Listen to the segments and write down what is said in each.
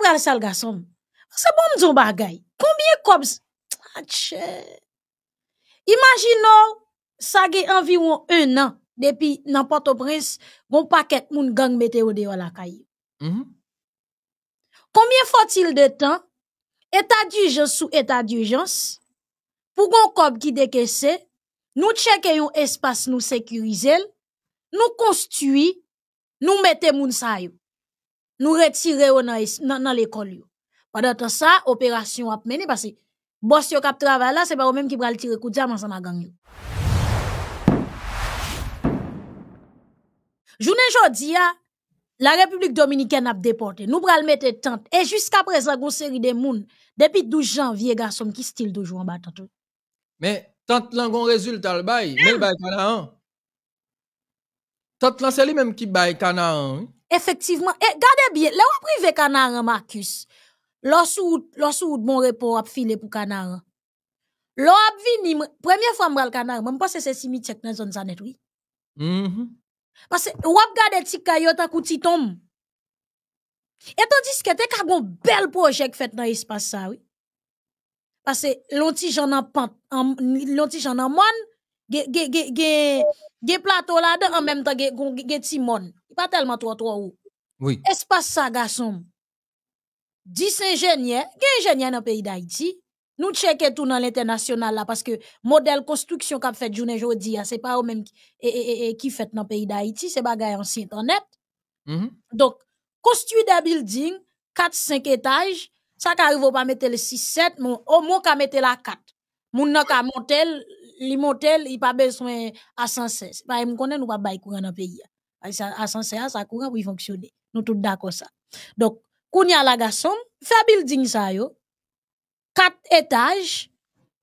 C'est bon, nous avons bagay. Combien de cops? Imaginez ah, Imaginons, ça a environ un an, depuis n'importe où prince, bon paquet moun gang mette ou de la caille. -hmm. Combien faut-il de temps, état d'urgence sous état d'urgence, pour gon cop qui décaisse, nous checke un espace nous sécuriser, nous construit, nous mette moun sa nous retirer dans l'école Pendant ça, opération a mené parce que boss yo cap travail là, c'est pas eux même qui le tirer coup de diamant ensemble gang Journée jodi la République dominicaine a déporté. Nous pral mettre tente et jusqu'à présent une série de moun depuis 12 janvier garçon qui style toujours en bas Mais tante lan un résultat le bail, mais le bail Canaan. Tante là c'est lui même qui bail Canaan. Efektivman, e gade bie, le wap prive kanaran Marcus, los ou bon repor ap file pou kanaran. Le wap vini, premyen fwa mbra l kanaran, mwen pa se se simi tsek nan zon zanet wii. Mm-hmm. Pase wap gade ti kayota kouti tom. E ton diske te kagon bel projek fèt nan espasa wii. Pase lonti janan mon, ge plato la de an menm ta ge ti mon. pas tellement trop trop haut. Oui. Espace ça, garçon. 10 ingénieurs, est ingénieur dans le pays d'Haïti? Nous checkons tout dans l'international là parce que modèle construction qu'a fait journée aujourd'hui, hein, c'est pas au même qui, et, et, qui fait dans le pays d'Haïti, c'est bagaille ancien internet. Mm -hmm. Donc, construire des buildings, 4-5 étages, ça qu'arrive pas mettre le 6-7, mais au moins qu'à mettre la 4. On n'a ka monter, li monter, il pas besoin à 116. Bah, me connaît nous pas dans courant dans pays. Hein à ça courant pour fonctionner. Nous tous d'accord ça. Donc, kounya la garçon, fait building ça Quatre étages,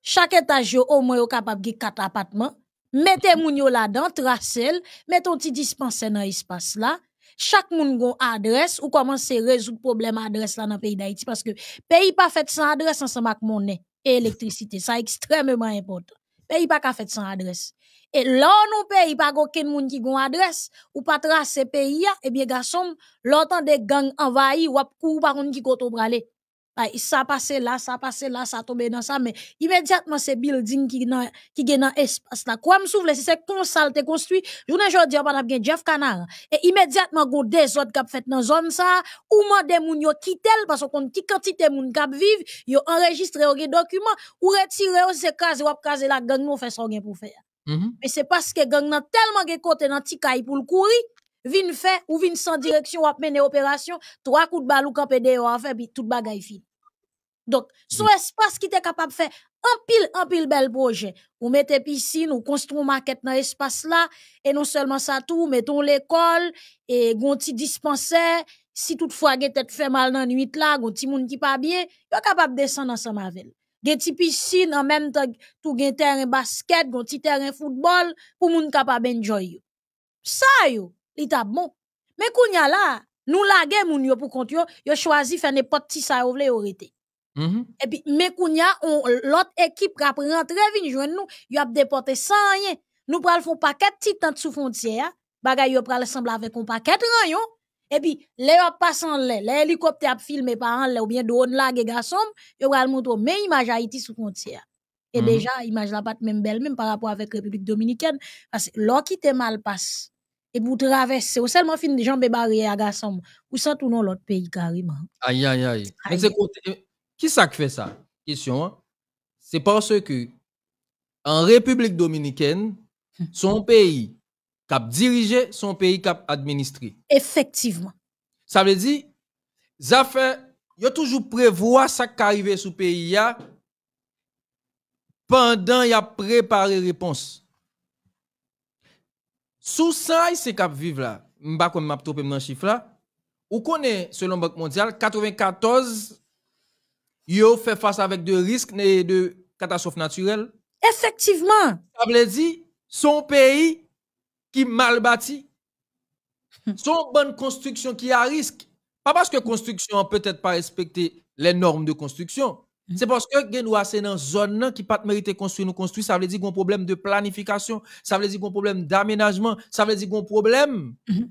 chaque étage yo au moins capable de quatre appartements. Mettez moun yo là-dedans, tracez, mettez un petit dispensaire dans lespace là. Chaque moun gon adresse ou comment à résoudre problème adresse là dans le pays d'Haïti parce que pays pas fait sans adresse ensemble avec monnaie et électricité, ça extrêmement important. Pays pas fait sans adresse. Et là, nous pays, pas aucun monde qui gon adresse, ou pas tracer pays, eh bien, garçon, l'entend des gangs envahis, ou ou par qu'on qui au bralé. Bah, ça passe là, ça passe là, ça tombe dans ça, mais immédiatement, c'est building qui nan, qui gen dans espace là. Quoi me souviens si c'est comme ça, te construit, journée jodi, on a gen Jeff Canard. Et immédiatement, gon des autres kap fait dans zone ça, ou mande moun yo kitel, parce qu'on ki quantité moun kap vive, yo enregistre yo gen document, ou retire ou se kaze, ap kaze la gang, nous fait ça pour faire. Mm-hmm. Mais c'est parce que gang nan tellement de côté nan tikay pour le courir, vin fait ou vin sans direction ou mener opération, trois coups de balle ou camper dehors a fait puis tout bagay Donc, son mm-hmm. espace qui était capable de faire un pile, un pile bel projet. Ou mettez piscine, ou construisons maquette dans espace là, et non seulement ça tout, mettons l'école, et gonti dispensaire, si toutefois vous tête fait mal dans la nuit là, gonti moun qui pas bien, est capable de descendre ensemble avec gen ti piscine en même temps tout gen terrain basket, gon ti terrain football pour moun capable enjoy yo. Ça yo, li t'a bon. Mais kounya là, nous lage moun yo pou kont yo, yo choisi faire n'importe ti ça yo vle yo rete. Mm -hmm. Et puis mais kounya l'autre équipe qui rentre vinn joindre nous, yo a déporté sans rien. Nous pral pa paquet ti tante sous frontière, bagay yo pral semble avec un paquet rayon. Et puis, les en les hélicoptères filmé par en ou bien drone là, les garçons, yop pral moutou, mais image Haïti sous frontière. Et mhm. déjà, image la patte même belle, même par rapport avec la République Dominicaine. Parce que l'eau qui te mal passe, et vous traversez, ou seulement fin de jambes barrières à garçon, ou sans tourner dans l'autre pays carrément. Aïe, aïe, aïe. Mais eh, qui ça qui fait ça? Question. Hein. C'est parce que, en République Dominicaine, hum. son pays cap diriger son pays, cap administré. Effectivement. Ça veut dire, affaires, a toujours prévoir ça qui arrive sous pays ya, pendant y a préparé réponse. Sous ça, c'est cap vivre là. je sais comme m'a topé dans chiffre là. Ou connaît selon Banque mondiale 94 yo fait face avec de risques de catastrophes naturelles. Effectivement. Ça veut dire son pays qui mal bâti. Hmm. Son bonne construction qui a risque. Pas parce que construction peut-être pas respecter les normes de construction. Hmm. C'est parce que nous avons dans une zone qui pas mérité construire nous construire. Ça veut dire qu'on a un problème de planification. Ça veut dire qu'on un problème d'aménagement. Ça veut dire qu'on problème hmm.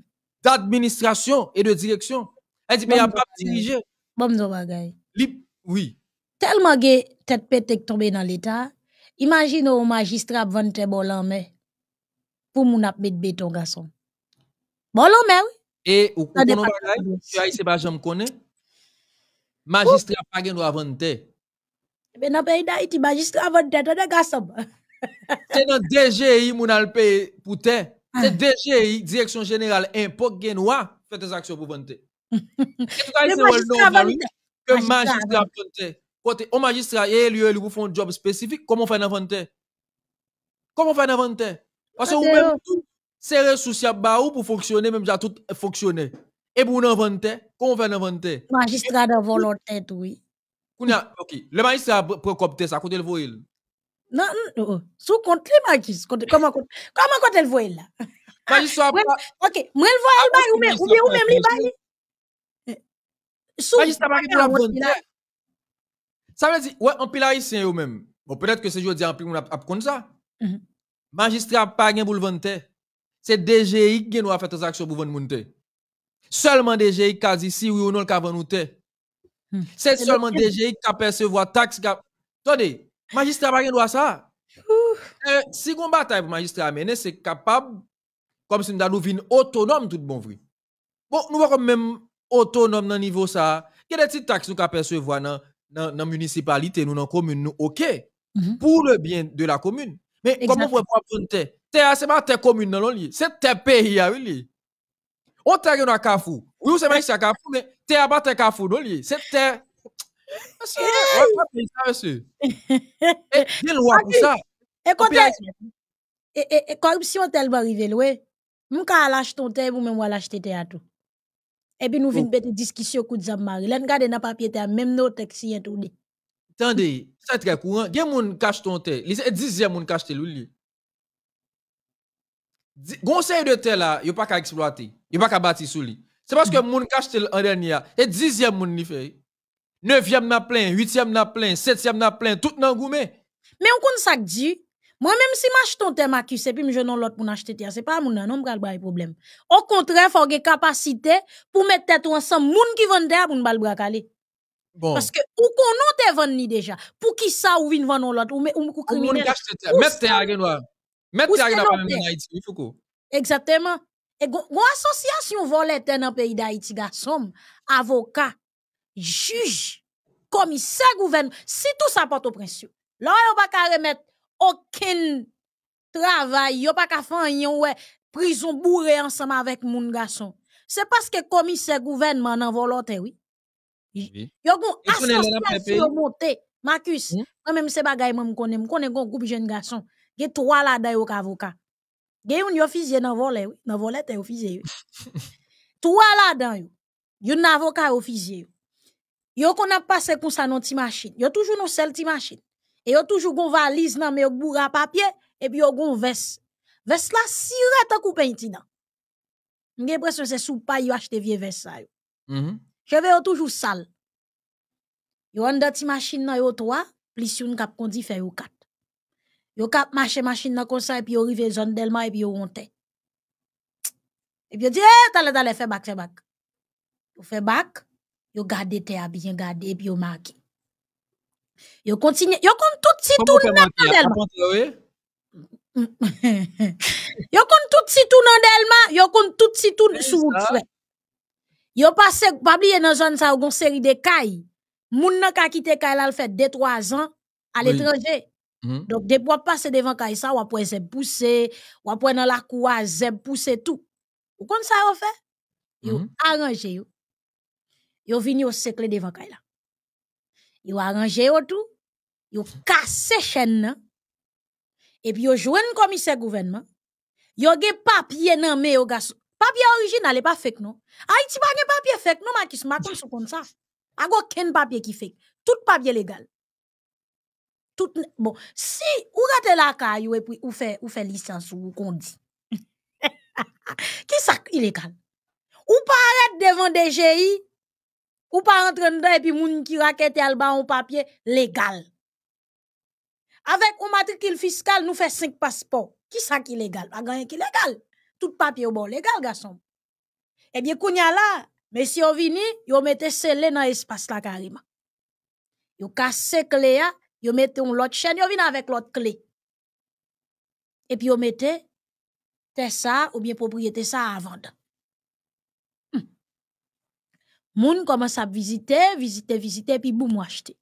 d'administration et de direction. Elle dit, mais il n'y a pas de diriger. Bon, Oui. Tellement que tête pété tombé dans l'État. Imaginez un magistrat vendre bon mais pour moun ap met beton garçon. Bon l'on mè wè. E, ou konon tu as se connais? magistrat pa gen avant pas eh ben, pays magistrat avant de Gasson. C'est DGI moun al pour te, C'est ah. DGI, direction générale impôt gen pour fè te pour pou vante. magistrat magistrat il y a magistrat, font job spécifique, Comment faire un vante? Comment faire un vante? Wase ou menm tou serè sou si ap ba ou pou foksyonè, menm ja tout foksyonè. E bou nan vante, kon ven nan vante? Magistra dan volante, oui. Koun ya, ok, le magistra prekopte sa, kon tel vo el. Nan, nan, nou, sou kont le magistra, kon tel vo el la. Ok, mwen vo el ba, ou menm li ba li. Magistra baki pou ap kont la. Sa mè di, wè, anpila yi sen yo menm. Bon, pwede ke se jò di anpil moun ap kont sa. Mh, mh. magistrat pas gen pour le vendre c'est DGI qui nous a fait transaction pour vendre monter seulement DGI qui a dit si oui ou non le vendre nous hmm. c'est seulement DGI qui a percevoir taxe attendez magistrat pas gen droit ça euh, si on bataille pour magistrat c'est capable comme si nous avons autonome tout bon vrai bon nous sommes même autonome dans niveau ça quelle est taxe nous percevoir dans dans municipalité nous dans commune nous OK hmm. pour le bien de la commune Men komon wè papyon te, te a seman te komoun nan lò li, se te pe hiya wè li. O te yon a kafou, ou yon seman seman kafou men, te a baten kafou nan li, se te... E kon te, e korupsyon tel ba rive lò we, moun ka alache ton te, moun mè mwa alache te te ato. E pi nou vin bete diskisyon kout zanmari, len gade na papyon te, mèm nou tek si yon tou di. Attendez, ça très courant, gè moun kache ton tè, li 10e moune kache li li. Gonse de tè la, yo pa ka exploiter, yo pa ka bati sou C'est parce que mm-hmm. moun kachel en dernier, et 10e moun li fè. 9e n'a plein, 8e n'a plein, 7e n'a plein, tout nan goumé. Mais on comme ça di, moi même si m'ache ton tè makis, et puis m'jenn l'autre pou n'acheter ti, c'est pas moun nan, non, m'a le problème. Au contraire, faut gè capacité pour mettre tête ensemble, moun ki vande tè pou n'bal braka parce que ou a te vend ni déjà. Pour qui ça ou vin vendre l'autre ou ou criminel. Mettre te à noir. Mettre à Haïti, il faut Exactement. Et gon association volette dans pays d'Haïti garçon, avocat, juge, commissaire gouvernement, si tout ça porte au principe. Là on pas qu'à remettre aucun travail, yo pas qu'à faire une ouais prison bourrée ensemble avec moun garçon. C'est parce que commissaire gouvernement nan volonté oui. Yo gon association monté. Marcus, hmm? moi même ces bagages moi me connais, me connais un groupe jeune garçon. a trois là dedans yo avocat. Gè yon yo fizye nan volet, nan volet yo fizye. trois là dedans yo. Yon avocat yo fizye. Yo qu'on a passé comme ça non ti machine. Yo toujours nos sel ti machine. Et yo toujours gon valise nan mais yo bourra papier et puis yo gon veste. Veste la sirette en coupe intina. Mwen gen c'est sous sou pa yo achete veste sa yo. Mm -hmm. Cheve yo toujou sal. Yo an dati masjin nan yo towa, plisyoun kap kondi fe yo kat. Yo kap mache masjin nan konsan, epi yo rive zon delman, epi yo onten. Epi yo di, e, eh, tale tale, fe bak, fe bak. Yo fe bak, yo gade te a bien gade, epi yo maki. Yo kontinye, yo kontout si tou nan delman. Yo kontout si tou nan delman, yo kontout si tou soufwe. Yo passé, pas oublier dans zone ça, une série de cailles. Moun nan ka kite kay la fait 2-3 ans à l'étranger. Hmm. Donc, des fois passe devant kay ça, ou après se pousser, ou après dans la cour, se pousser tout. Ou comme ça, on fait? Yo mm arrangé yo. Yo vini au cercle devant kay la. Yo arrangé yo tout. Yo cassé chaîne Et puis yo jouen commissaire gouvernement. Yo gen papier nan mais au original pas pas non. fek pas Haiti pa gen papier fek nou makis, makon sou kon sa. Ago ken papier ki fake. Tout papier légal. Tout, bon, si ou rate la ka et puis ou fait ou fe licence ou dit. ki ça illégal? Ou pas devant devant DGI, ou pas rentre dedans et puis moun ki rakete alba ou papier légal. Avec ou matricule fiscal nous fe 5 passeports Ki sa ilegal? Agan qui ki légal? tout papier ou bon legal, Eh bien, kounya la, si yon vini, yo mette sele nan l'espace la karima. Yon kasse kle ya, yo mette un lot chen, vin avec l'autre clé. Et puis yon mette te ça, ou bien propriété ça avant. Hmm. Moun commence à visiter, visiter, visiter, puis boum mou achete.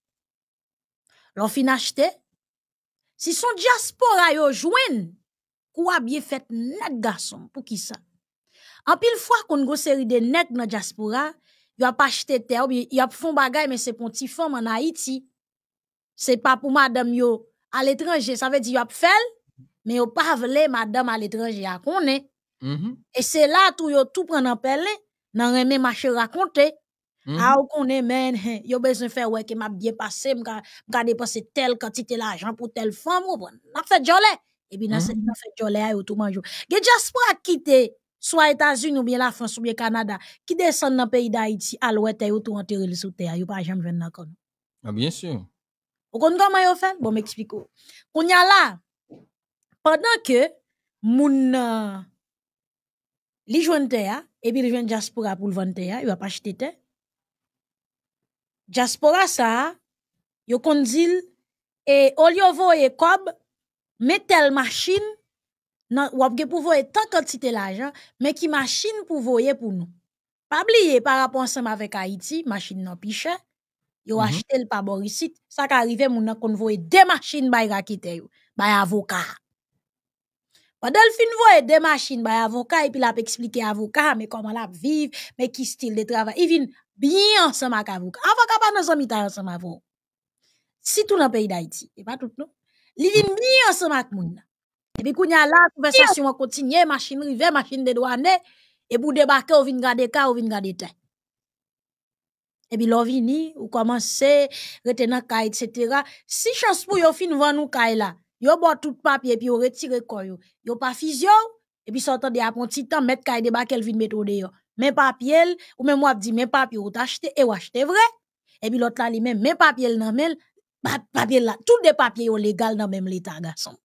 L'on fin achete, si son diaspora yo jouen, ou a bien fait net garçon pour qui ça en pile fois qu'on a grosse série de net dans la diaspora y a pas acheté terre y a fait un bagage mais c'est pour petite femme en haïti c'est pas pour madame yo à l'étranger ça veut dire y a fait mais on pas voulu madame à l'étranger à connait mm-hmm. Et c'est là tout yo tout prend en pelle dans même marché raconter mm -hmm. ah qu'on est men yo besoin faire ouais que m'a bien passé m'a dépensé telle quantité d'argent pour telle femme on fait jolet et bien, c'est une fête jolé ou tout manjou Jasper diaspora quitté soit États-Unis ou bien la France ou bien Canada qui descend dans le pays d'Haïti à l'ouest ou tout enterré le sous terre pas jamais venir encore ah bien sûr ou konn comment yo fait bon m'explique ou y a là pendant que moun euh, li joine terre et bien à joine pour vendre terre il va pas acheter Jasper diaspora ça yo konn et cob Metel masjin, wapge pou voye tan tan titel ajan, meki masjin pou voye pou nou. Pabliye, parapon sema vek Haiti, masjin nan piche, yo mhm. achete l paborisit, sa ka arrive mounan kon voye de masjin bay rakite yo, bay avoka. Wadol fin voye de masjin bay avoka, epi la pe eksplike avoka, mekoman la pe vive, meki stil de travay, evin, binyan sema kavoka. Avoka pa nan somi tayan sema voye. Si tou nan peyi d'Haiti, e pa tout nou. Li vin mi ansan moun la, conversation kontinye, rive, machin et et et débarquer, ou vin gade ka, ou vin gade Et puis vini, ou commence retenir ka, etc. Si chance pou yo fin van nou ka la, yo bo tout papier pi yo retire koyo. Yo pa et puis sortant de apon titan, met ka debake, vin de yo. papier ou même, moi di mais papier, ou t'achete, e vrai. Et Epi l'autre la li même, mais papier, nan papier là tout des papiers légal dans même l'état garçon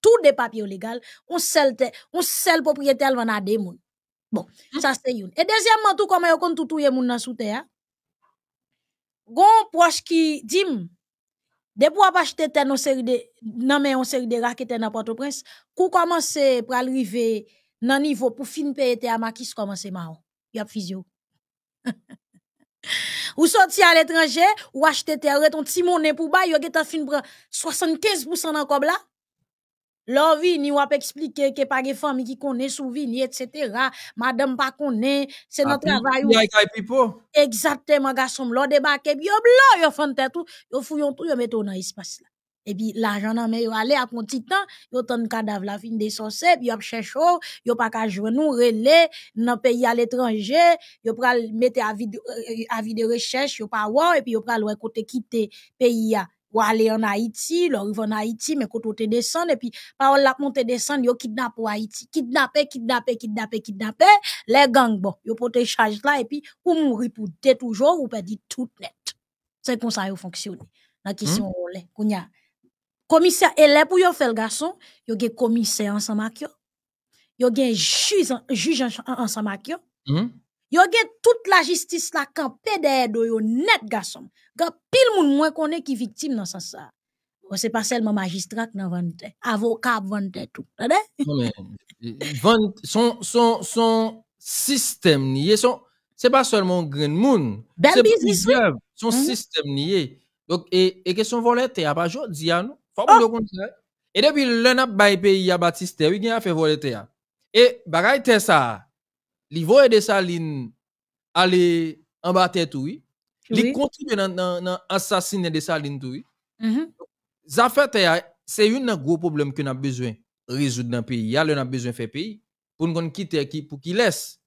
tout des papiers légal on seul on seul propriétaire van a des bon hmm? ça c'est une et deuxièmement tout comme comment a kon tout touye moun nan sous terre gon proche qui dit de pou acheter terre non série de nan men on série de raquette nan port-au-prince comment commencer pral rive nan niveau pour fin payer terre a makis commencer mao y a physio Ou sorti à l'étranger, ou acheter terre, ton petit monnaie pour bas, yo geta fin prendre 75% dans là. Leur vie, ni wap expliquer que pas de famille qui connaît vini, etc. Madame pas connaît, c'est notre ah, travail. Exactement, garçon, l'on débarque, yo blanc, yo font tout, yo fouillon tout, yo metto dans espace là. Et puis, l'argent n'a même aller à un petit temps, y'a autant de cadavres, la fin des sorciers, puis y'a pas cherché, a pas qu'à jouer nous, relais, dans pays à l'étranger, a pas qu'à avis à vie de euh, recherche, a pas voir, et puis a pas qu'à côté quitter le pays à ou aller en Haïti, le ils en Haïti, mais quand on te descend, et puis, parole la monte descend, yo kidnappé pour Haïti. Kidnappé, kidnappé, kidnappé, kidnappé, les gangs, bon, yo pote charge là, et puis, ou mourir pour toujours, ou dit tout net. C'est comme ça, fonctionne. La question, hmm commissaire élève pour yo faire le garçon, yo gen commissaire ensemble avec yo. Yo gen juge juge ensemble avec yo. Mhm. Yo gen toute la justice la camper derrière do yo net garçon. Gan pile moun moins connaît qui victime dans sens ça. c'est pas seulement magistrat qui vente, avocat vente tout. Non mais vente son son son système nié, son c'est pas seulement grand monde. C'est business. Son mm -hmm. système nié. Donc et et question volée t'es pas à nous. Faut ah! Et depuis l'un a bâti pays à Baptiste, il a fait voler terre. Et bagay te ça, li voye de saline aller en bas tête oui. Li continue dans dans assassiner de saline tout oui. Ça mm-hmm. fait c'est un gros problème que a avons besoin résoudre dans le pays. on a besoin de faire pays pour nous quitter pour qu'il laisse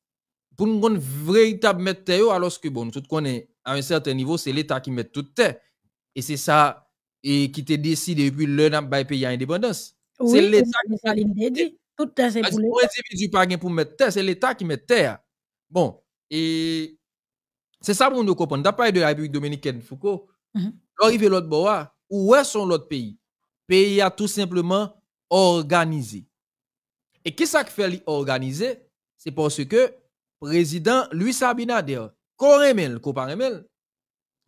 pour nous véritable mettre alors que bon tout connaît à un certain niveau c'est l'état qui met tout terre et c'est ça et qui te décide depuis le n'a pas pays à indépendance. c'est l'État qui a dit. Tout c'est pour l'État. mettre terre, c'est l'État qui met terre. Bon, et c'est ça pour nous comprendre. D'après de la République dominicaine Foucault, mm -hmm. l'autre bois, où est son l'autre pays Pays a tout simplement organisé. Et qu'est-ce qui fait l'organiser? C'est parce que président Luis Abinader, qu'on remel, qu'on pas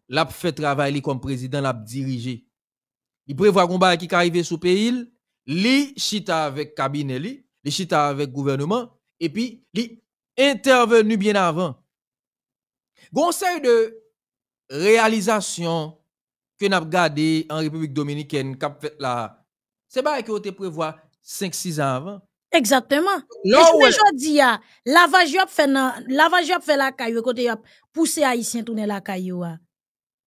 l'a fait travailler comme président, l'a dirigé. Il prévoit combat qui arrive sous pays, li chita avec cabinet li, li chita avec gouvernement et puis li intervenu bien avant. Conseil de réalisation que n'a gardé en République dominicaine cap fait là. C'est pas que te prévoit 5 6 ans avant. Exactement. Et aujourd'hui, que lavage yop fait lavage yop fait la caillou côté yop pousser haïtien tourner la caillou. Hein.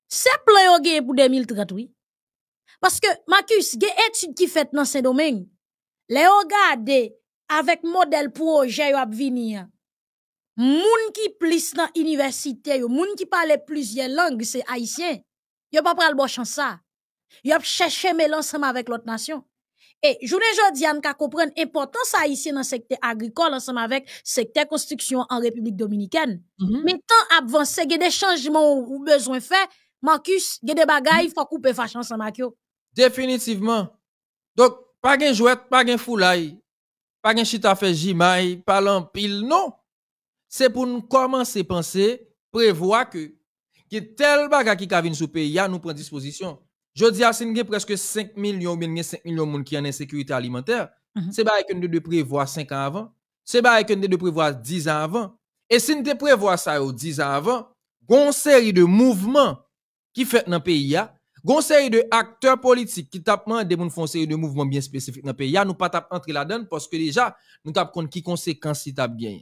C'est plan pour 2030 oui. Parce que, Marcus, il y a des études qui fait dans ces domaines. Les regardez avec modèle projet qui ap Les qui qui plus dans université les gens qui parle plusieurs langues c'est haïtien. pas pas de bon chance ça. Yo ap chercher mais ensemble avec l'autre nation. Et journée jodi an ka comprendre importance haïtien dans secteur agricole ensemble avec secteur construction en République dominicaine. Mhm. tant avancer, il y a des changements ou besoin faits. Marcus, a des qu'il faut couper fache ensemble Marcus. Définitivement. Donc, pas de jouet, pas de foule, pas de chita fait jimaï pas l'empile, non. C'est pour nous commencer à penser, prévoir que, que tel baga qui sur sous pays, nous prenons disposition. Je dis à Singé presque 5 millions, ou 5 millions de monde qui en insécurité alimentaire. Mhm. C'est pas de prévoir 5 ans avant. C'est pas nous de prévoir 10 ans avant. Et si nous prévoir ça 10 ans avant, une série de mouvements qui fait dans le pays, Conseil de acteurs politiques qui tapent des moun de mouvements bien spécifiques dans le pays, nous pas tapent entrer là-dedans parce que déjà nous tapons compte qui conséquence si tape bien.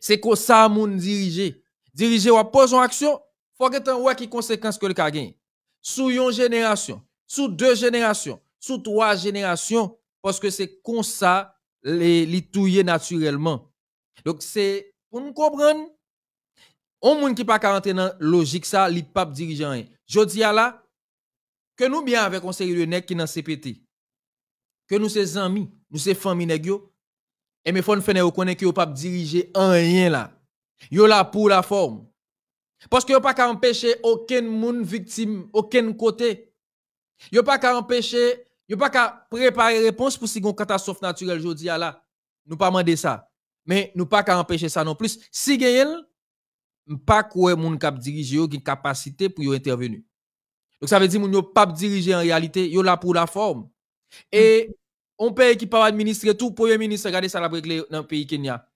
C'est que ça moun diriger. Diriger ou pose en action, faut que tu qui conséquence que le cas gagne. Sous une génération, sous deux générations, sous trois générations parce que c'est comme ça les litouiller naturellement. Donc c'est pour nous comprendre on moun qui pas entrer dans logique ça, li pas dirigeant. Jodi là que nous bien avec un série de qui dans CPT, que nous ses amis, nous ses familles nèg yo, et mes fon fene reconnaît que yo pas diriger rien là. Yo là pour la forme. Parce que yo pas qu'à empêcher aucun monde victime, aucun côté. Yo pas qu'à empêcher, yo pas qu'à préparer réponse pour si une catastrophe naturelle jodi là. Nous pas demander ça. Mais nous pas qu'à empêcher ça non plus. Si gagne, pas quoi moun kap diriger yo qui capacité pour yo intervenir. Donc ça veut dire que pas diriger en réalité, yo là pour la forme. Et on paye qui pas administrer tout, premier ministre, regardez ça la régler dans le pays Kenya.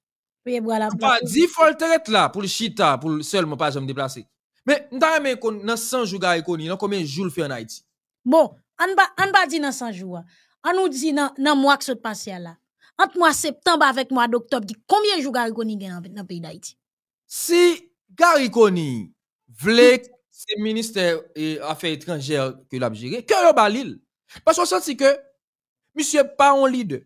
voilà. Pas 10 fois le là pour le chita, pour seulement pas me déplacer. Mais dans 100 jours, dans combien de jours fait en Haïti? Bon, on va dire dans 100 jours. On hein. nous dit dans le mois qui se passe là. Entre mois septembre avec mois d'octobre, combien de jours y a dans le pays d'Haïti? Si Garikoni voulait c'est le ministère des Affaires étrangères que l'a géré, que le balil. Parce qu'on sentit que monsieur pas un leader,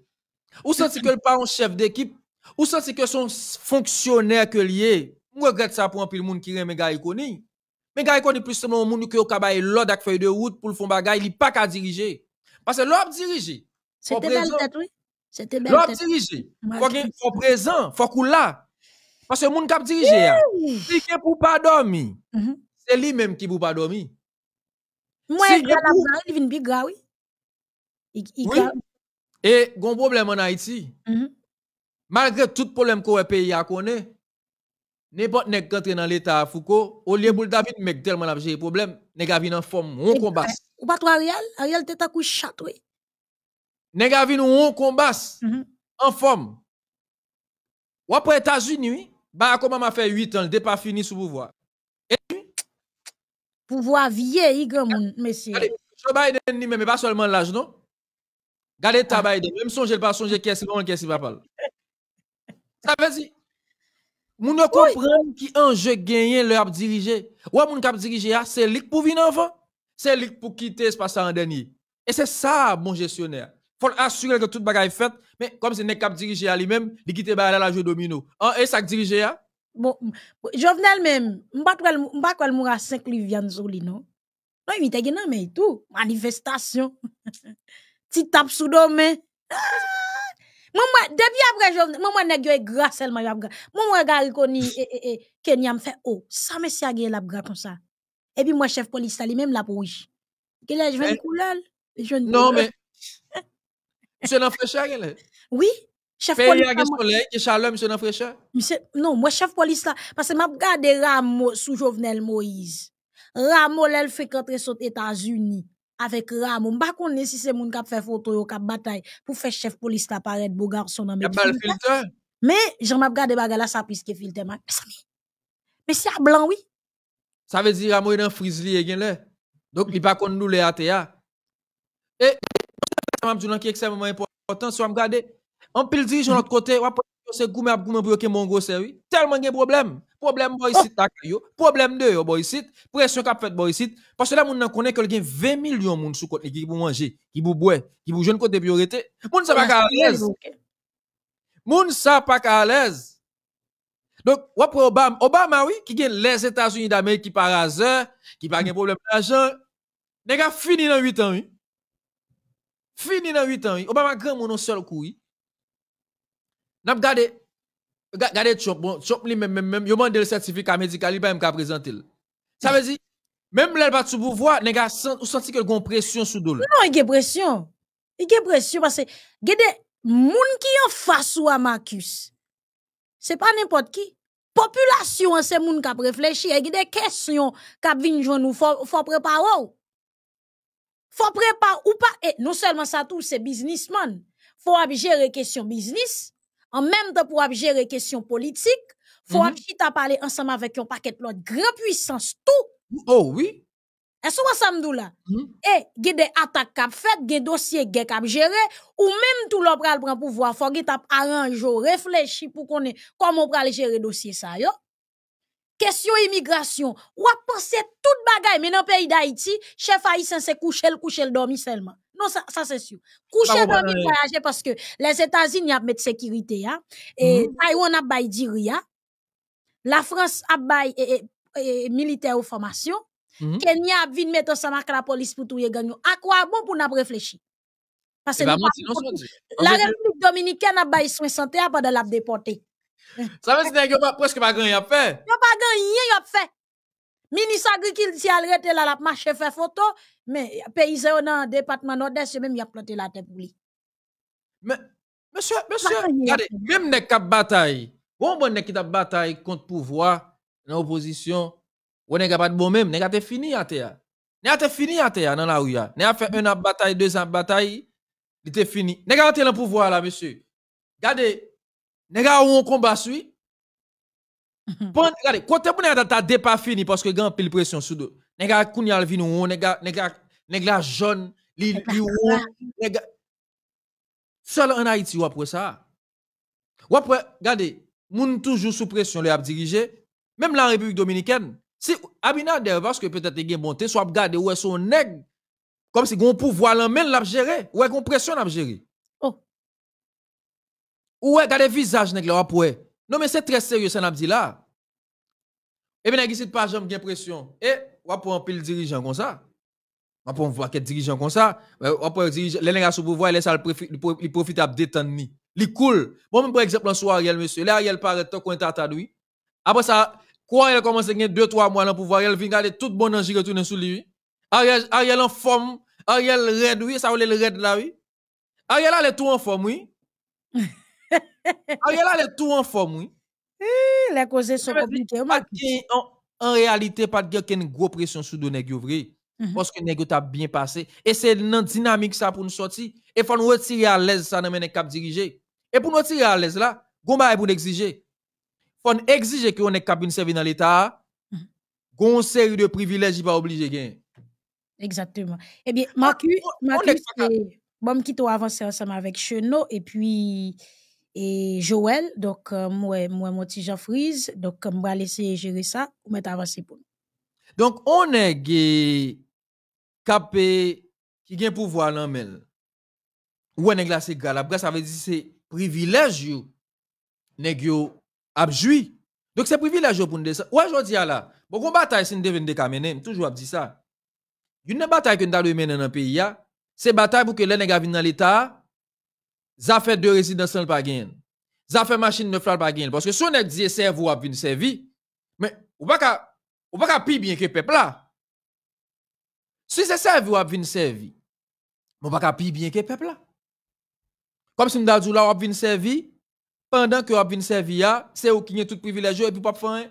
ou qu'il que pas un chef d'équipe, ou qu'il que son fonctionnaire que lié. Je regrette ça pour un peu le monde qui aime méga Koni. Mais Gary Koni, plus seulement un monde qui a l'ordre avec feuille de route pour le fond bagaille, il n'est pas qu'à diriger. Parce que l'ordre dirigé. C'était belle tête, oui. C'était belle tête. L'ordre dirigé. Il faut présent, il faut là. Parce que le monde qui a dirigé, il hein, pour pas dormir. Mm-hmm lui lui même qui dormi pa et Moi, il vient haïti malgré tout oui. a gon problème en Haïti, mm-hmm. malgré tout problème que le a N'importe dans l'état Foucault, au lieu pour David mec tellement la j'ai problème, nèg en forme, on combat. Ou pas toi Ariel, Ariel t'es à couche chat oui. ou vinn on combat mm-hmm. en forme. Ou après États-Unis, bah comment m'a fait 8 ans, le pas fini sous pouvoir pouvoir vieillir grand monde, monsieur. Joe Biden lui-même, pas seulement l'âge, non? Regardez ta ah. Biden, même songe pas songe qu'est-ce qu'on va qu'est-ce va parler. Ça veut dire, On ne comprend qui enjeu gagné le diriger. Ou mon cap diriger, ah, c'est lui pour venir avant. c'est lui pour quitter espace en dernier. Et c'est ça, mon gestionnaire. Faut assurer que tout est fait, mais comme c'est nek cap diriger lui-même, il quitter bah, la jeu domino. Ah, et ça diriger, Bon, Jovnel men, mba kwa l mou a 5 li Vianzou li, non? Non, yi te genan men, tou, manifestasyon. Ti tap sou do men. Ah! Depi apre Jovnel, mou ane gyo e gras el may apre. Mou ane gyo al koni, ken yam fe, oh, sa me si agye l apre kon sa. E pi mwen chef polis tali men l apre ouj. Gye le, jwen koulal. Non, men, jwen an fe chagele. Oui. Chef police. Pays soleil, qui chaleur, monsieur, dans fraîcheur. Monsieur, non, moi, chef police là, parce que m'a regardé Rameau sous Jovenel Moïse. Rameau, elle fait contre aux États-Unis avec Rameau. M'pas connaît si c'est moun qui fait photo ou qui bataille pour faire chef police là paraître beau garçon dans mes filtre. Mais, j'en m'a regardé bagarre là, ça que filtre, mais ça, mais c'est à blanc, oui. Ça veut dire Rameau est dans frisli et là. Donc, il pas connaît nous les ATA. Et, ça m'a dit qui est extrêmement important, soit m'a regarder en pile dirigeant de mm-hmm. l'autre côté, On c'est goumé goumé pour que mon gros oui. Tellement de problèmes. Problème boy ici yo, problème de yo boy site. pression qu'a fait boy parce que là on nan connaît que a 20 millions de monde sous côté qui vont manger, qui vont boire, qui pour jeune côté priorité. Moun ça pas à l'aise. Moun ça pas à l'aise. Donc, on Obama, Obama, oui, qui gagne les États-Unis d'Amérique qui par qui pas de problème d'argent, Nega fini dans 8 ans, oui. Fini dans 8 ans, Obama grand mon seul coup, même même vous le certificat médical, il va me présenter. Ça hmm. veut dire même là, il va vous voir, vous sentez qu'il y a une pression sur nous. Non, il y a une pression. Il y a une pression parce que il y a des gens qui ont fait marcus. Ce n'est pas n'importe qui. population, c'est qui gens qui Il y a des questions qui viennent nous préparer. Il faut préparer ou pas. Et non seulement ça, tout, c'est businessman. Il faut gérer les questions business en même temps pour gérer question politique, faut mm -hmm. parler ensemble avec un paquet de l'autre grand puissance tout. Oh oui. Est-ce que ça me là? Et il y a des attaques qui faites, des dossiers qui sont gérés, ou même tout le pral prend pouvoir, faut qu'il arrangé, réfléchir pour qu'on comment on pral gérer dossier ça yo. Question immigration, ou a pensé tout bagay dans le pays d'Haïti, chef Haïtien se coucher, le dormi seulement. Non, ça c'est sûr. Coucher, bah, dormir, dormi bah, parce que les états unis n'y pas pas sécurité. sécurité. Hein. Et mm-hmm. Taiwan a pas hein. la France a pas militaire formation militaire. militer ou formation. mm. Mm-hmm. Kenya vin mettre la police la tout pour tout À quoi bon pour eh ben, nous réfléchir? la République Dominicaine a soins soin santé pendant la déporter. Ça veut dire que pas presque pas y à fait fè? a pas gagné à fait Ministre agriculture a arrêté la la marche fait photo, mais paysan dans département nord-est même y a planté la terre pour lui. Mais monsieur monsieur regardez même nek cap bataille. Bon bon nek qui t'a bataille contre pouvoir dans opposition. On nek pas bon même, nek a fini à terre. Nek a fini à terre dans la rue. Nek a fait un bataille, deux ans bataille, il était fini. Nek a rentré le pouvoir là monsieur. Regardez Nega ou on combat sui. Bon, regardez, côté pour nega ta pas fini parce que grand pile pression sur deux. Nega kounya vin ou nega nega nega jaune, li li ou nega seul en Haïti ou après ça. Ou après, regardez, moun toujours sous pression le a même la République dominicaine. Si Abinader parce que peut-être il gen bonté, soit regardez ou son nèg comme si gon pouvoir l'en main l'a gérer, ou est pression l'a gérer. Ouais, regardez le visage, nèg là, Non, mais c'est très sérieux, ça n'a dit là. Et eh bien, a pas ont pression. Et, eh, ou pour un pile dirigeant comme ça. On pour voir quel dirigeant comme ça. Ou pour dirigeant, les nèg sous pouvoir, les ça, il profite à détendre ni. Li cool. Bon, même par exemple, en soirée monsieur. Là, Ariel paraît tant qu'on est à lui. Après ça, quand il commence à gagner 2-3 mois dans le pouvoir, il vient garder tout bon j'y retourne sous lui. Ariel, Ariel en forme, Ariel red, oui, ça voulait le red là, oui. Ariel a tout en forme, oui. Ariel ah, a les tout en forme, oui. Eh, les causes sont compliquées. En, réalité, pas de qu'il y a une grosse pression sur les nègres, mhm. Parce que Nego t'a bien passé. Et c'est une dynamique ça pour nous sortir. Et faut nous retirer à l'aise ça dans le cap dirigé. Et pour nous retirer à l'aise là, gomba est pour nous exiger. Faut nous exiger on est capable de servir dans l'État. Mhm. Gon série de privilèges, il va obliger, de Exactement. Eh bien, Marcus, ah, Marcus, bon, quitte quitte avancer ensemble avec Cheno et puis et Joël, donc euh, moi, moi, mon petit Jean-Frise, donc euh, on va laisser gérer ça, on va avancer pour nous. Donc, on est capé qui gagne pouvoir l'en mel. Ou on est glacé Après, ça veut dire c'est privilège yo, nèg abjoui. Donc, c'est privilège pour nous descendre. Ouais, je dis là, bon, on bataille si nous de décamener, toujours dit ça. Une bataille que nous avons dans le pays, c'est bataille pour que les nèg viennent dans l'État, fait zafè de sans le pa gen, zafè machine neuf que si si on dit que c'est servou ap avez servi, Mais ou vous ou qu'à pire bien ke peuple. Si c'est c'est vous ap vin servi, pas qu'à pire bien ke peuple. comme si mdadou la ap une servi, pendant que vous servi c'est vous qui avez tout privilège et puis pas faire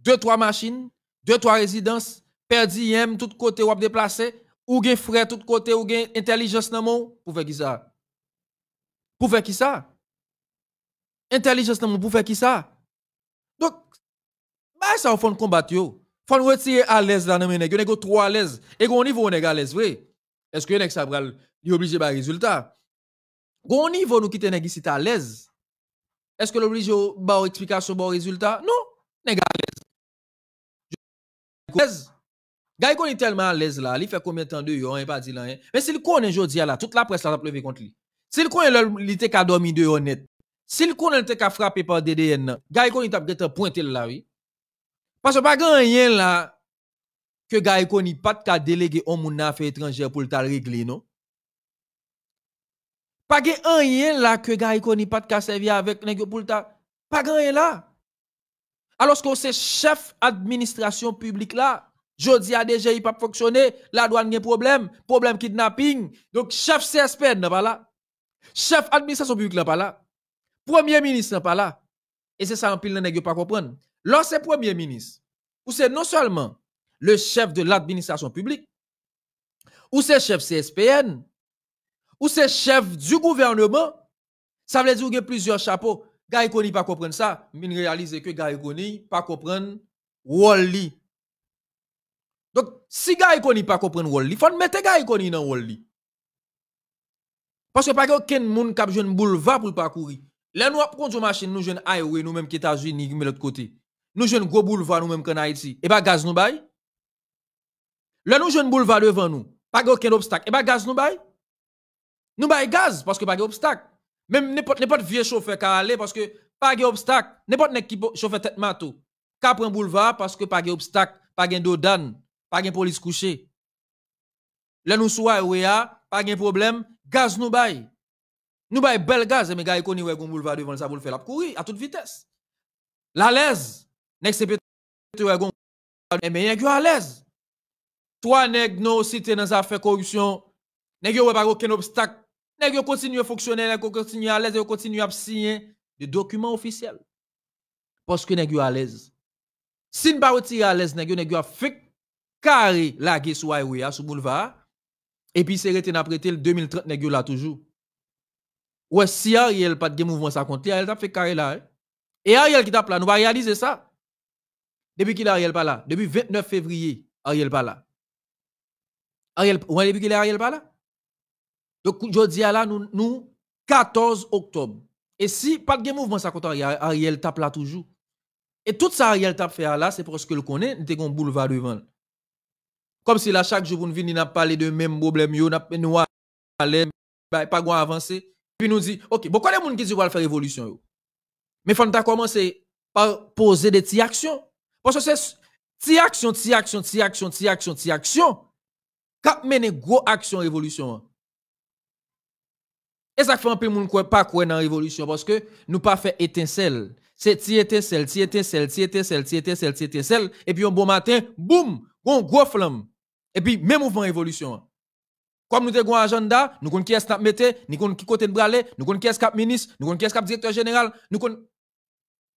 deux trois machines, deux trois résidences, perdu tout côté ou déplacé, ou gen frais tout côté ou gen intelligence dans mon pouvez ça. Pour faire qui ça Intelligence pour faire qui ça Donc bah ça un combat yo. Faut retirer à l'aise là nan nèg, go trop à l'aise et au niveau est à l'aise oui. Est-ce que nèg ça va obligé par résultat Au niveau nous quitter à l'aise. Est-ce que l'obligé ba explication ba résultat Non, est à l'aise. Guy est tellement à l'aise là, il fait combien de temps de yo, a pas dit là, hein. Mais s'il connaît jodi là, toute la presse là va pleuver contre lui. S'il connaît l'été qu'a dormi de honnête, s'il connaît l'été qu'a frappé par DDN, Gary Koni t'a peut-être pointé là, oui. Parce que pas grand rien là, que Gary Koni pas de délégué au monde affaires étrangères pour le régler, non? Pas rien là que Gary Koni pas de servir avec nèg pour le Pas rien là. Alors que c'est chef administration publique là, Jodi a déjà il pas fonctionné, la douane a un problème, problème kidnapping. Donc chef CSPN non pas là. Chef administration publique n'est pas là. Premier ministre n'est pas là. Et c'est ça en pile nèg pas comprendre. Lorsque c'est premier ministre, ou c'est non seulement le chef de l'administration publique, ou c'est chef CSPN, ou c'est chef du gouvernement, ça veut dire qu'il y a plusieurs chapeaux. Gary Koni pas comprendre ça, mais réaliser que Gary Koni pas comprendre Wally. Donc si Gary Koni pas comprendre Wally, il faut mettre Gary Koni dans Wally. Parce que pas aucun monde qui a besoin de boulevard pour parcourir. Là, nous avons une machine, nous avons highway, nous même qui États-Unis, de l'autre côté. Nous avons gros boulevard, nous même qui Haïti. Et pas de gaz nous baille. Là, nous avons boulevard devant nous. Pas aucun obstacle. Et pas gaz nous baille. Nous baille gaz parce que pas de obstacle. Même n'importe pas vieux chauffeur qui aller parce que pas obstacle. N'importe qui chauffe tête mato. Qui un boulevard parce que pas obstacle, Pas d'odan. Pas de police couchée. Là, nous sommes à pas de problème gaz nous bay. Nous bail bel gaz, mais gars, y ouais, gon boulevard devant ça pour le faire la courir à toute vitesse. La l'aise, nèg c'est peut-être gon mais nèg yo à l'aise. Toi nèg non cité dans affaire corruption, nèg yo ouais pas aucun obstacle. Nèg yo continue à fonctionner, nèg continue à l'aise, continue à signer des documents officiels. Parce que nèg yo à l'aise. Si ne pas à l'aise nèg yo nèg yo a fake carré lagué sur sur boulevard et puis c'est resté n'a prêté le 2030 nèg là toujours. Ouais, si Ariel pas de mouvement ça compte, elle t'a fait carré là. Hein. Et Ariel qui tape là, nous va réaliser ça. Depuis qu'il Ariel pas là, depuis 29 février, Ariel pas là. Ariel, ouais, depuis qu'il Ariel pas là. Donc je dis là nous nous 14 octobre. Et si pas de mouvement ça compte, Ariel tape là toujours. Et tout ça Ariel tape fait là, c'est parce que le connaît, nous un boulevard devant. Comme si là, chaque jour, nous venons parler de même problème, nous avons parlé, bah, pas grand Et Puis nous dit, OK, beaucoup de gens qui disent qu'on va faire révolution. Mais il faut commencer par poser des petites actions. Parce que c'est petites actions, petites actions, petites actions, petites actions, petites actions. qui mener gros action révolution. Et ça fait un peu croit pas quoi dans révolution parce que nous pas fait étincelle. C'est ti étincelle, ti étincelle, ti étincelle, ti étincelle, ti étincelle et puis un bon matin, boum, un gros flamme. Et puis, même mouvement évolution. Comme nous avons un agenda, nous avons qui est cap mettre, nous avons qui côté de braler, nous avons qui est cap ministre, nous avons qui est cap directeur général, nous Nous ne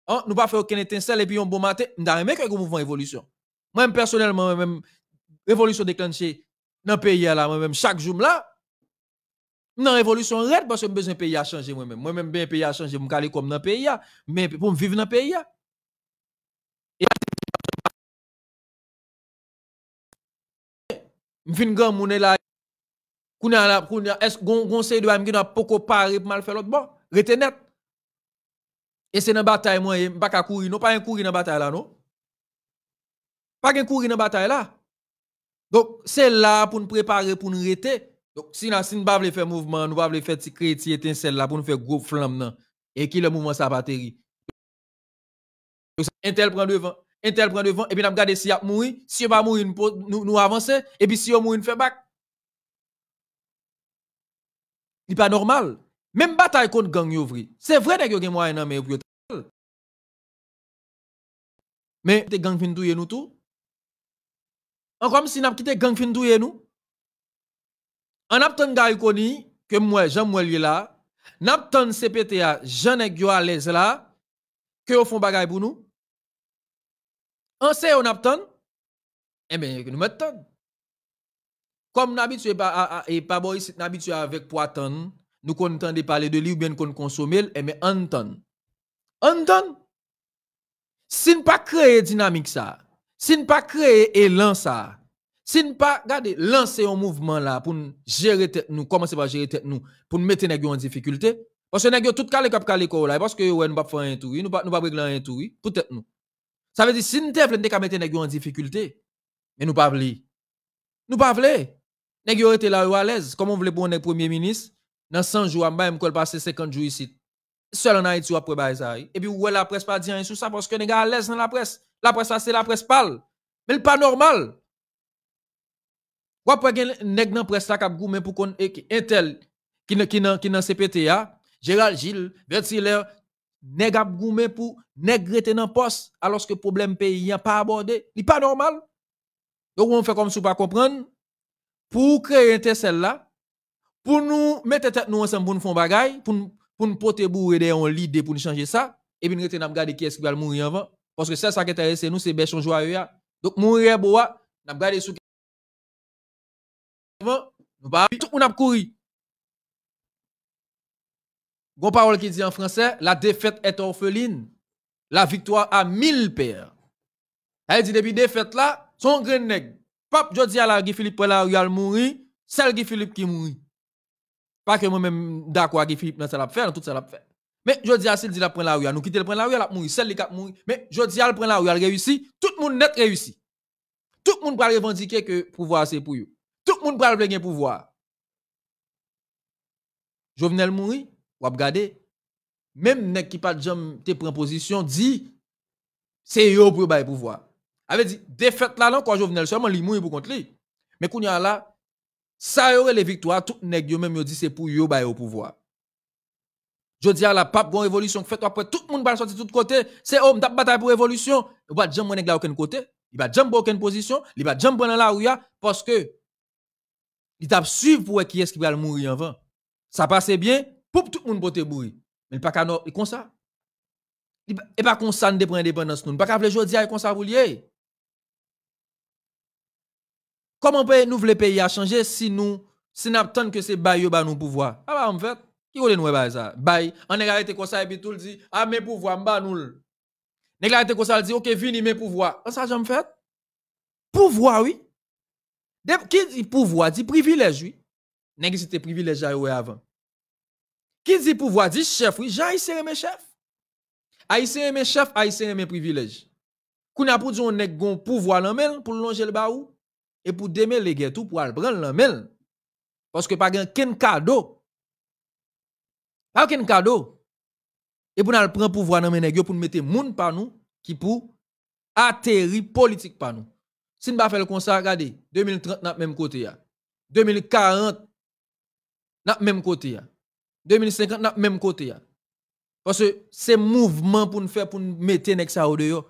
hein, nous pas faire aucun étincelle et puis un bon matin, nous avons même un mouvement évolution. Moi, même personnellement, même révolution déclenchée dans le pays là, moi-même, chaque jour là, une révolution raide parce que j'ai besoin de pays à changer moi-même. Moi-même, bien pays à changer, je suis comme dans le pays, mais pour vivre dans le pays. m fin grand moun la kounya la kounya est gon gon sey de am ki nan poko pare pou mal faire l'autre bon rete net et c'est dans bataille moi m pas ka courir non pas un courir dans bataille là non pas un courir dans bataille là donc c'est là pour nous préparer pour nous rester donc si nous si pas faire mouvement nous pas faire petit chrétien étincelle là pour nous faire gros flamme et qui le mouvement ça batterie donc Intel prend devant Intel pren devon, epi nam gade si ap moui, si yo pa moui nou avanse, epi si yo moui nou febak. Di pa normal. Men batay kon gang yo vri. Se vre dek yo gen mwa enanme yo priyo tal. Men, te gang fin douye nou tou? An kwa msi nap kite gang fin douye nou? An ap ton gay koni, ke mwe, jan mwe li la. An ap ton CPTA, jan ek yo alez la. Ke yo fon bagay bou nou? On se yon attend, eh bien nous mettons. ton. nous n'abitue pa, a, a, e pa boy sit n'abitue avèk nou kon de li ou bien kon konsome l, e eh men an ton. An ton. Si pas pa kreye dinamik sa, si pa kreye elan sa, si n pa, gade, lanse yon mouvman la pou nou jere tet nou, komanse pa jere tet nou, pou nou mette negyo an Parce que nous tout calé cap calé là parce que ne nous pas faire un tour, nous pas pouvons pas régler un tour, peut-être nous. Ça veut dire, si nous devons nous mettre les en difficulté, mais nous ne pas Nous pas Nous devons être là à l'aise. Comment on voulait pour un premier ministre, dans 100 jours, nous devons passer 50 jours ici. Seul en Haïti, après ça. Et puis, ouais, la presse pas dire sur ça parce que nous à l'aise dans la presse. La presse, ça, c'est la presse parle, Mais n'est pas normal. Ou après, nèg dans presse là k'ap mais pour qu'on tel qui est dans qui CPTA, Gérald Gilles, Bertiller nèg ap goumé pour nèg rete nan poste alors que problème pays pas abordé li pas normal donc on fait comme si pas comprendre pour créer celle là pour nous mettre tête nous ensemble pour nous faire bagay pour pour nous porter bourré de on l'idée pour nous changer ça et puis nous rete n'a regarder qui est-ce qui va mourir avant parce que c'est ça qui intéresse nous c'est bêche joyeux donc mourir boa n'a regarder sous avant nous pas on a couru Gon parole qui dit en français, la défaite est orpheline, la victoire a mille pères. Elle dit depuis défaite là, son grand nègre. Je Jodi a la Guy Philippe la Royal mourir, Celle Guy Philippe qui mourit. Pas que moi-même d'accord avec Guy Philippe dans ça l'a fait, dans tout ça l'a fait. Mais Jodi a s'il dit la prend la Royal, nous quitter le prend la Royal, la mourir, celle qui a mouri. Mais Jodi a prend la Royal réussi, tout le monde net réussi. Tout le monde va revendiquer que pouvoir c'est pour vous. Tout le monde va le pouvoir. Jovenel mourit. Ou regardez, même nek qui pa de te prend position dit c'est yo pou bail pouvoir. Avait dit défaite la là quoi Jovenel seulement li mouille pour contre lui. Mais kounya là ça aurait les victoires tout nèg yo même yo dit c'est pour yo bay au pouvoir. Je dis à la pape, bon révolution fait après tout le monde va sortir de tout côté C'est homme d'ab bataille pour révolution. Il va jamais nèg là aucun côté, il va jamais aucune position, il va jamais prendre la rue parce que il t'a suivre pour qui est-ce qui va le mourir avant. Ça passait bien, pour tout le monde pote bourri. Mais pas qu'à nous, comme ça. Et pas comme ça, nous prend indépendance nous. Pas qu'à jodi comme ça vous lier. Comment nous voulons pays à changer si nous si nous attendons que c'est bail ba nous pouvoir. Ah bah en fait, qui voulait nous bail ça Bail, on est arrêté comme ça et puis tout le dit ah mes pouvoirs m'ba nous. Nèg arrêté comme ça dit OK vini mes pouvoirs. Ça j'aime fait. Pouvoir oui. De, qui dit pouvoir dit privilège oui. Nèg c'était privilège avant. Qui dit pouvoir dit chef, oui, j'ai essayé mes chefs. Haïtien mes chefs, haïtien mes privilèges. Qu'on a pour dire on nèg pouvoir pour longer le baou et pour démêler les tout pour aller prendre Parce que pas gen cadeau. Pas cadeau. Et pour le prendre pouvoir dans pour mettre moun par nous qui pour atterrir politique par nous. Si nous faire comme regardez, 2030 n'a même côté 2040 n'a même côté 2050 le même côté Parce que c'est mouvement pour nous faire pour nous mettre nek ça au dehors.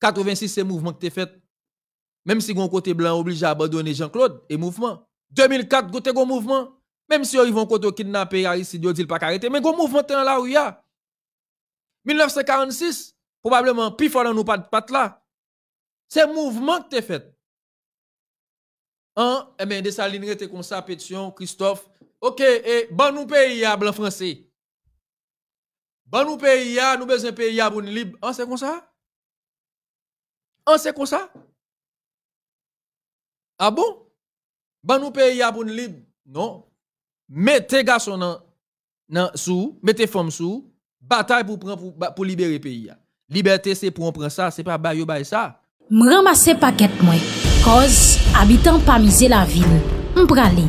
86 c'est mouvement que tu fait. Même si le côté blanc obligé à abandonner Jean-Claude et mouvement. 2004 côté un mouvement. Même si ils vont côté kidnapper ici, vous disent pas arrêter mais gon mouvement dans la rue 1946 probablement plus fort nous pas là. C'est mouvement que tu fait. En hein, eh bien comme ça Pétion, Christophe OK, et bon nous pays à blanc français. Bon nous pays à nous besoin pays à bon libre. On c'est comme ça On c'est comme ça Ah bon Bon nous pays à bon libre. Non. Mettez garçon nan nan sous, mettez femme sous, bataille pour prendre pour, libérer pays Liberté c'est pour on prend ça, c'est pas ba yo ba ça. M'ramasser paquet moi. Cause habitant pas miser la ville. M'pralé.